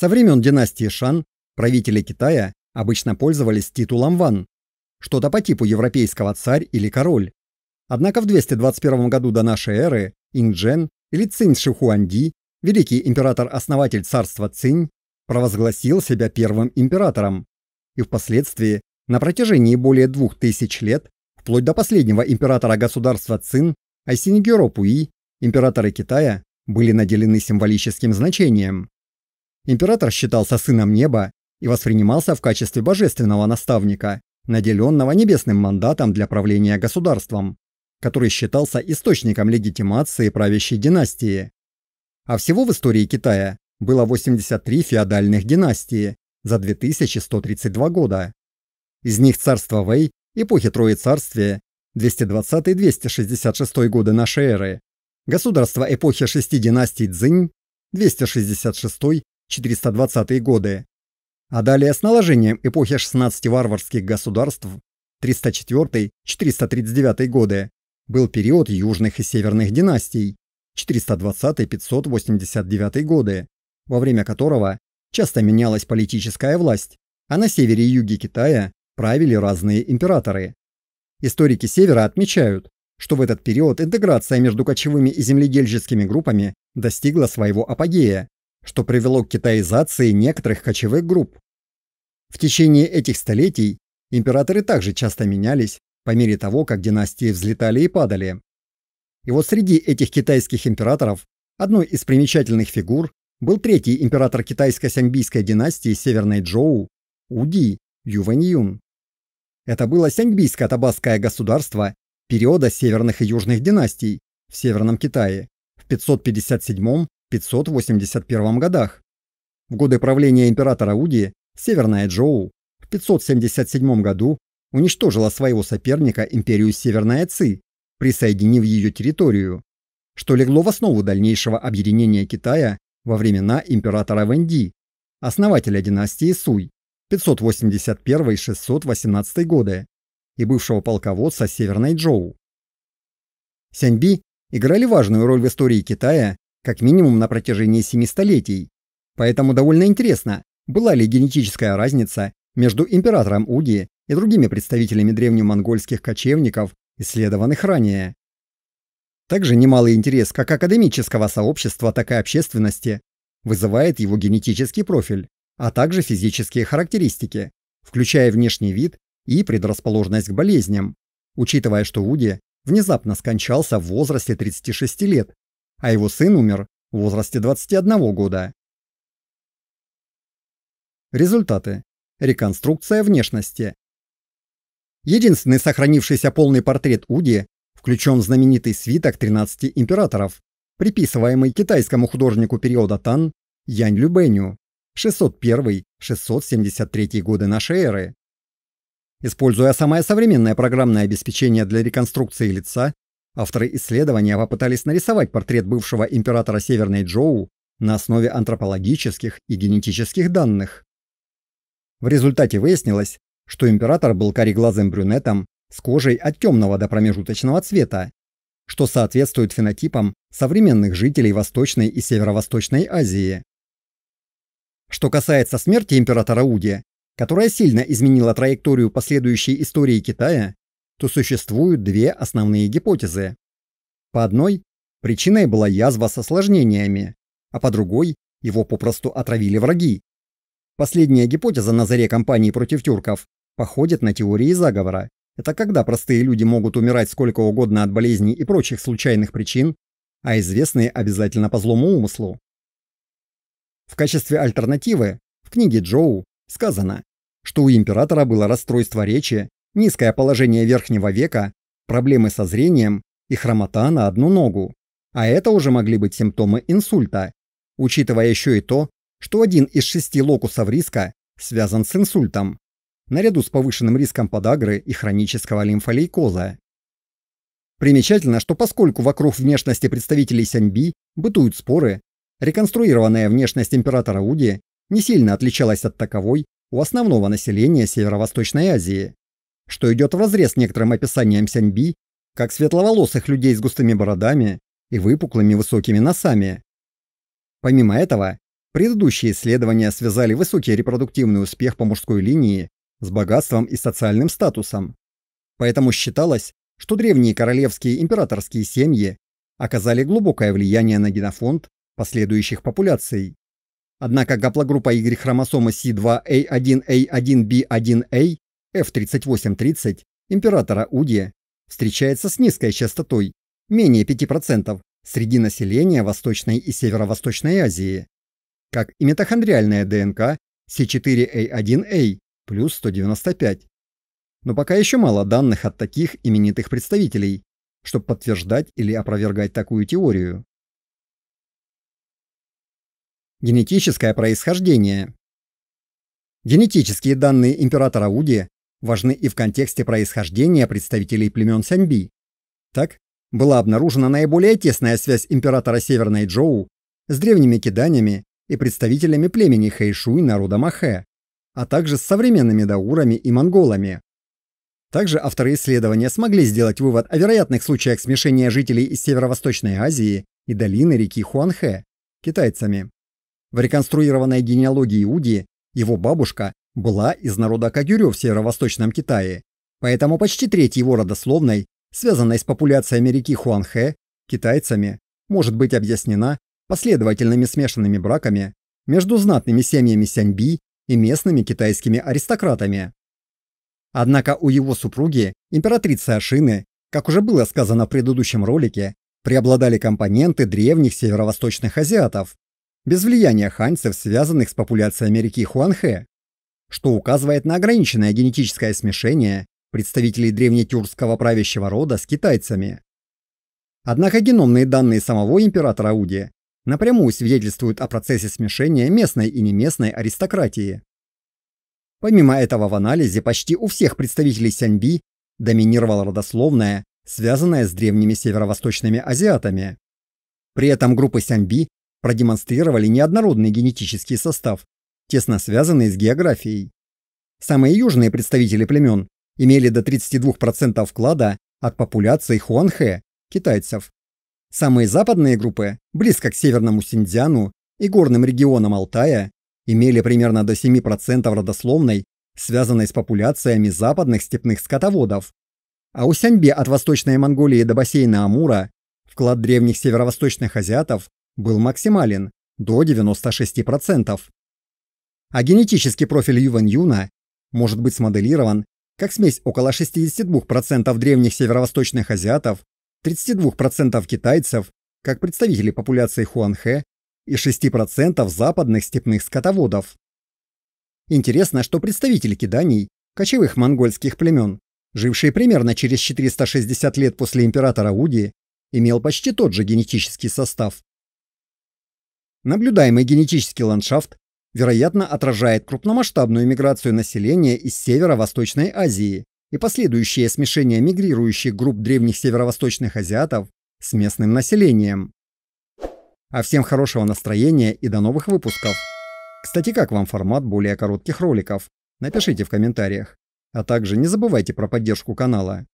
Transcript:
Со времен династии Шан правители Китая обычно пользовались титулом Ван, что-то по типу европейского царь или король. Однако в 221 году до нашей эры Инджен или Цинь Шихуанди, великий император-основатель царства Цинь, провозгласил себя первым императором и впоследствии на протяжении более двух тысяч лет, вплоть до последнего императора государства Цин Айсиньгеро Пуи, императоры Китая были наделены символическим значением. Император считался сыном неба и воспринимался в качестве божественного наставника, наделенного небесным мандатом для правления государством, который считался источником легитимации правящей династии. А всего в истории Китая было 83 феодальных династии за 2132 года. Из них царство Вэй эпохи Троецарствия 220-266 годы нашей эры, государство эпохи шести династий Цзинь 266 420-е годы, а далее с наложением эпохи 16 варварских государств 304-439 годы был период южных и северных династий 420-589 годы, во время которого часто менялась политическая власть, а на севере и юге Китая правили разные императоры. Историки Севера отмечают, что в этот период интеграция между кочевыми и земледельческими группами достигла своего апогея что привело к китаизации некоторых кочевых групп. В течение этих столетий императоры также часто менялись по мере того, как династии взлетали и падали. И вот среди этих китайских императоров одной из примечательных фигур был третий император китайско-сяньбийской династии Северной Джоу Уди Юваньюн. Это было сяньбийско-табасское государство периода северных и южных династий в Северном Китае в 557 581 годах. В годы правления императора Уди Северная Джоу в 577 году уничтожила своего соперника империю Северной Ци, присоединив ее территорию, что легло в основу дальнейшего объединения Китая во времена императора Вэнди, основателя династии Суй 581-618 годы и бывшего полководца Северной Джоу. Сяньби играли важную роль в истории Китая как минимум на протяжении семи столетий. Поэтому довольно интересно, была ли генетическая разница между императором Уди и другими представителями древнемонгольских кочевников, исследованных ранее. Также немалый интерес как академического сообщества, так и общественности вызывает его генетический профиль, а также физические характеристики, включая внешний вид и предрасположенность к болезням, учитывая, что Уди внезапно скончался в возрасте 36 лет а его сын умер в возрасте 21 года. Результаты. Реконструкция внешности. Единственный сохранившийся полный портрет Уди включен в знаменитый свиток 13 императоров, приписываемый китайскому художнику периода Тан Янь Любэню 601-673 годы нашей эры. Используя самое современное программное обеспечение для реконструкции лица Авторы исследования попытались нарисовать портрет бывшего императора Северной Джоу на основе антропологических и генетических данных. В результате выяснилось, что император был кореглазым брюнетом с кожей от темного до промежуточного цвета, что соответствует фенотипам современных жителей Восточной и Северо-Восточной Азии. Что касается смерти императора Уди, которая сильно изменила траекторию последующей истории Китая, то существуют две основные гипотезы. По одной, причиной была язва с осложнениями, а по другой, его попросту отравили враги. Последняя гипотеза на заре кампании против тюрков походит на теории заговора. Это когда простые люди могут умирать сколько угодно от болезней и прочих случайных причин, а известные обязательно по злому умыслу. В качестве альтернативы в книге Джоу сказано, что у императора было расстройство речи низкое положение верхнего века, проблемы со зрением и хромота на одну ногу. А это уже могли быть симптомы инсульта, учитывая еще и то, что один из шести локусов риска связан с инсультом, наряду с повышенным риском подагры и хронического лимфолейкоза. Примечательно, что поскольку вокруг внешности представителей Сяньби бытуют споры, реконструированная внешность императора Уди не сильно отличалась от таковой у основного населения Северо-Восточной Азии что идет вразрез некоторым описаниям сяньби, как светловолосых людей с густыми бородами и выпуклыми высокими носами. Помимо этого, предыдущие исследования связали высокий репродуктивный успех по мужской линии с богатством и социальным статусом. Поэтому считалось, что древние королевские императорские семьи оказали глубокое влияние на генофонд последующих популяций. Однако гаплогруппа Y-хромосомы C2A1A1B1A F-3830 императора Уди встречается с низкой частотой, менее 5%, среди населения Восточной и Северо-Восточной Азии, как и митохондриальная ДНК C4A1A плюс 195. Но пока еще мало данных от таких именитых представителей, чтобы подтверждать или опровергать такую теорию. Генетическое происхождение Генетические данные императора Уди важны и в контексте происхождения представителей племен Сяньби. Так, была обнаружена наиболее тесная связь императора Северной Джоу с древними киданиями и представителями племени Хэйшу и народа Махэ, а также с современными даурами и монголами. Также авторы исследования смогли сделать вывод о вероятных случаях смешения жителей из Северо-Восточной Азии и долины реки Хуанхэ китайцами. В реконструированной генеалогии Уди его бабушка была из народа кагюрё в северо-восточном Китае, поэтому почти треть его родословной, связанной с популяцией реки Хуанхэ, китайцами, может быть объяснена последовательными смешанными браками между знатными семьями Сяньби и местными китайскими аристократами. Однако у его супруги, императрицы Ашины, как уже было сказано в предыдущем ролике, преобладали компоненты древних северо-восточных азиатов, без влияния ханьцев, связанных с популяцией Америки Хуанхэ что указывает на ограниченное генетическое смешение представителей древнетюркского правящего рода с китайцами. Однако геномные данные самого императора Уди напрямую свидетельствуют о процессе смешения местной и неместной аристократии. Помимо этого в анализе почти у всех представителей Сяньби доминировала родословная, связанная с древними северо-восточными азиатами. При этом группы Сяньби продемонстрировали неоднородный генетический состав тесно связанные с географией. Самые южные представители племен имели до 32% вклада от популяции хуанхэ, китайцев. Самые западные группы, близко к северному Синдзяну и горным регионам Алтая, имели примерно до 7% родословной, связанной с популяциями западных степных скотоводов. А у Сяньбе от Восточной Монголии до бассейна Амура вклад древних северо-восточных азиатов был максимален – до 96% а генетический профиль Юван Юна может быть смоделирован как смесь около 62% древних северо-восточных азиатов, 32% китайцев, как представители популяции Хуанхэ, и 6% западных степных скотоводов. Интересно, что представители киданий, кочевых монгольских племен, жившие примерно через 460 лет после императора Уди, имел почти тот же генетический состав. Наблюдаемый генетический ландшафт вероятно, отражает крупномасштабную миграцию населения из Северо-Восточной Азии и последующее смешение мигрирующих групп древних северо-восточных азиатов с местным населением. А всем хорошего настроения и до новых выпусков. Кстати, как вам формат более коротких роликов? Напишите в комментариях. А также не забывайте про поддержку канала.